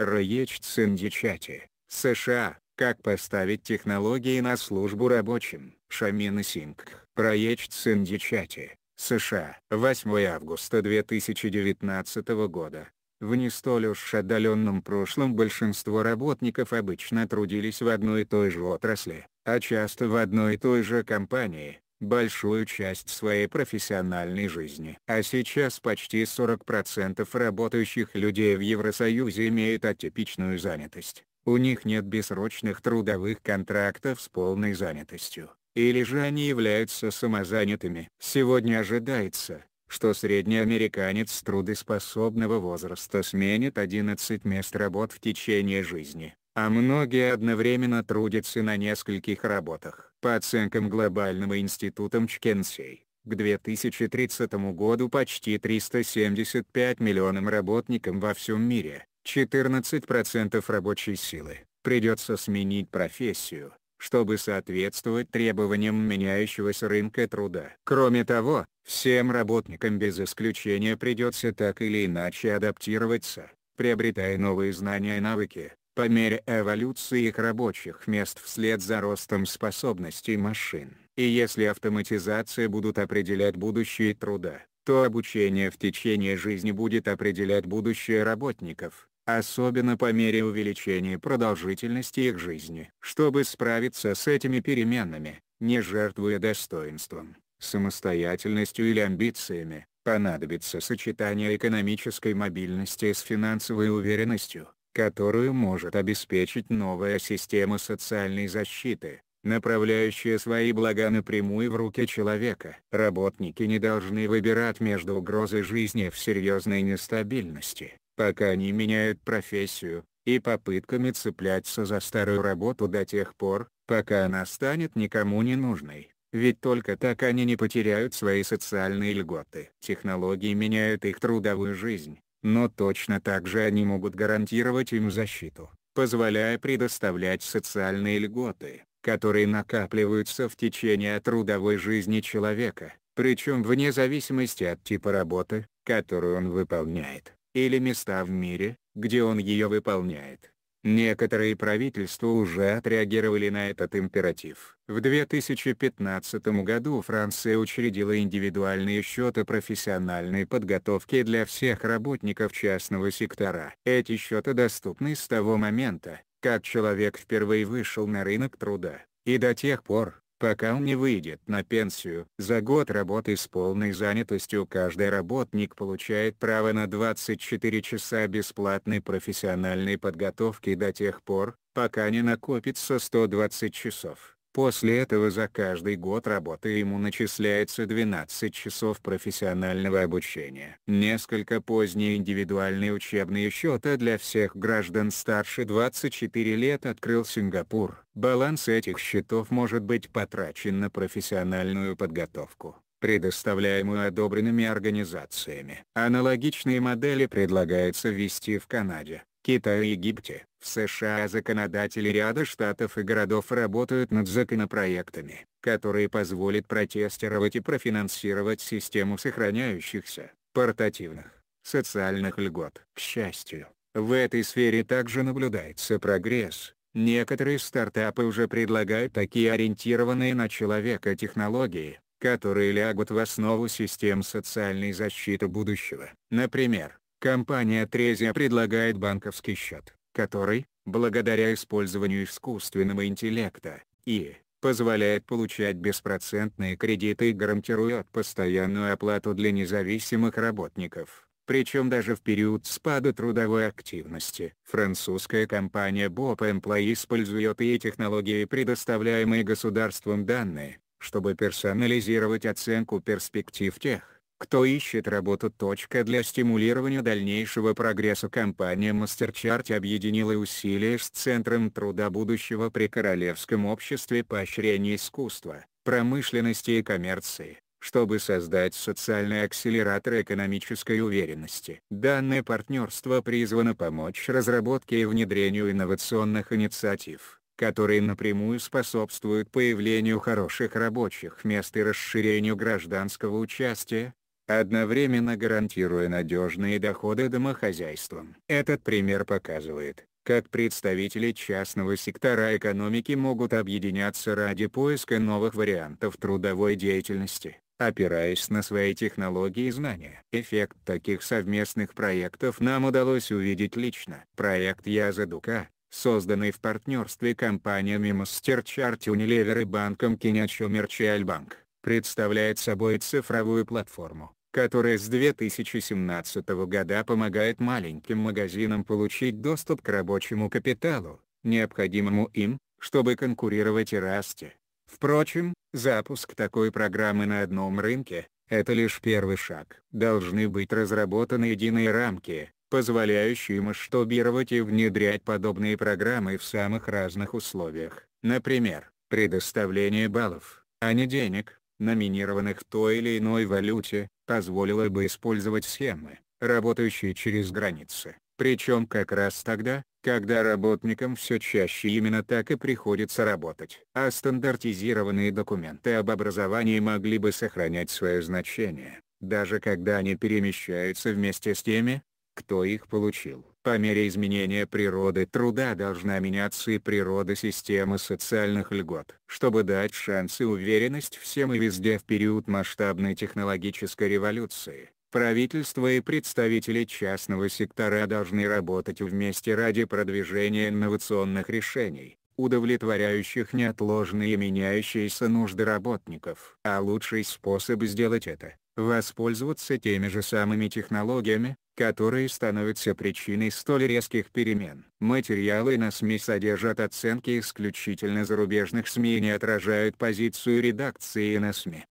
Раечцендичати, США, как поставить технологии на службу рабочим, Шамина Синг, Раечцендичати, США, 8 августа 2019 года. В не столь уж отдаленном прошлом большинство работников обычно трудились в одной и той же отрасли, а часто в одной и той же компании, большую часть своей профессиональной жизни. А сейчас почти 40% работающих людей в Евросоюзе имеют атипичную занятость. У них нет бессрочных трудовых контрактов с полной занятостью, или же они являются самозанятыми. Сегодня ожидается, что средний американец трудоспособного возраста сменит 11 мест работ в течение жизни а многие одновременно трудятся на нескольких работах. По оценкам Глобального института Чкенсей, к 2030 году почти 375 миллионам работникам во всем мире, 14% рабочей силы, придется сменить профессию, чтобы соответствовать требованиям меняющегося рынка труда. Кроме того, всем работникам без исключения придется так или иначе адаптироваться, приобретая новые знания и навыки, по мере эволюции их рабочих мест вслед за ростом способностей машин. И если автоматизация будут определять будущее труда, то обучение в течение жизни будет определять будущее работников, особенно по мере увеличения продолжительности их жизни. Чтобы справиться с этими переменами, не жертвуя достоинством, самостоятельностью или амбициями, понадобится сочетание экономической мобильности с финансовой уверенностью, которую может обеспечить новая система социальной защиты, направляющая свои блага напрямую в руки человека. Работники не должны выбирать между угрозой жизни в серьезной нестабильности, пока они меняют профессию, и попытками цепляться за старую работу до тех пор, пока она станет никому не нужной. Ведь только так они не потеряют свои социальные льготы. Технологии меняют их трудовую жизнь, но точно так же они могут гарантировать им защиту, позволяя предоставлять социальные льготы, которые накапливаются в течение трудовой жизни человека, причем вне зависимости от типа работы, которую он выполняет, или места в мире, где он ее выполняет. Некоторые правительства уже отреагировали на этот императив. В 2015 году Франция учредила индивидуальные счеты профессиональной подготовки для всех работников частного сектора. Эти счеты доступны с того момента, как человек впервые вышел на рынок труда, и до тех пор, пока он не выйдет на пенсию. За год работы с полной занятостью каждый работник получает право на 24 часа бесплатной профессиональной подготовки до тех пор, пока не накопится 120 часов. После этого за каждый год работы ему начисляется 12 часов профессионального обучения. Несколько поздние индивидуальные учебные счета для всех граждан старше 24 лет открыл Сингапур. Баланс этих счетов может быть потрачен на профессиональную подготовку предоставляемую одобренными организациями. Аналогичные модели предлагается ввести в Канаде, Китае и Египте. В США законодатели ряда штатов и городов работают над законопроектами, которые позволят протестировать и профинансировать систему сохраняющихся, портативных, социальных льгот. К счастью, в этой сфере также наблюдается прогресс. Некоторые стартапы уже предлагают такие ориентированные на человека технологии, которые лягут в основу систем социальной защиты будущего. Например, компания Trezia предлагает банковский счет, который, благодаря использованию искусственного интеллекта, и позволяет получать беспроцентные кредиты и гарантирует постоянную оплату для независимых работников, причем даже в период спада трудовой активности. Французская компания Bob Employ использует и технологии, предоставляемые государством данные, чтобы персонализировать оценку перспектив тех, кто ищет работу? Для стимулирования дальнейшего прогресса компания MasterChart объединила усилия с Центром труда будущего при Королевском обществе поощрения искусства, промышленности и коммерции чтобы создать социальный акселератор экономической уверенности. Данное партнерство призвано помочь разработке и внедрению инновационных инициатив, которые напрямую способствуют появлению хороших рабочих мест и расширению гражданского участия, одновременно гарантируя надежные доходы домохозяйствам. Этот пример показывает, как представители частного сектора экономики могут объединяться ради поиска новых вариантов трудовой деятельности, опираясь на свои технологии и знания. Эффект таких совместных проектов нам удалось увидеть лично. Проект Язадука, созданный в партнерстве компаниями MasterChart Unilever и банком Kinyacho Merchal Bank, представляет собой цифровую платформу, которая с 2017 года помогает маленьким магазинам получить доступ к рабочему капиталу, необходимому им, чтобы конкурировать и расти. Впрочем, запуск такой программы на одном рынке – это лишь первый шаг. Должны быть разработаны единые рамки, позволяющие масштабировать и внедрять подобные программы в самых разных условиях. Например, предоставление баллов, а не денег, номинированных в той или иной валюте, позволило бы использовать схемы, работающие через границы, причем как раз тогда, когда работникам все чаще именно так и приходится работать. А стандартизированные документы об образовании могли бы сохранять свое значение, даже когда они перемещаются вместе с теми, кто их получил. По мере изменения природы труда должна меняться и природа системы социальных льгот. Чтобы дать шанс и уверенность всем и везде в период масштабной технологической революции, правительство и представители частного сектора должны работать вместе ради продвижения инновационных решений, удовлетворяющих неотложные и меняющиеся нужды работников. А лучший способ сделать это – воспользоваться теми же самыми технологиями, которые становятся причиной столь резких перемен. Материалы на СМИ содержат оценки исключительно зарубежных СМИ и не отражают позицию редакции на СМИ.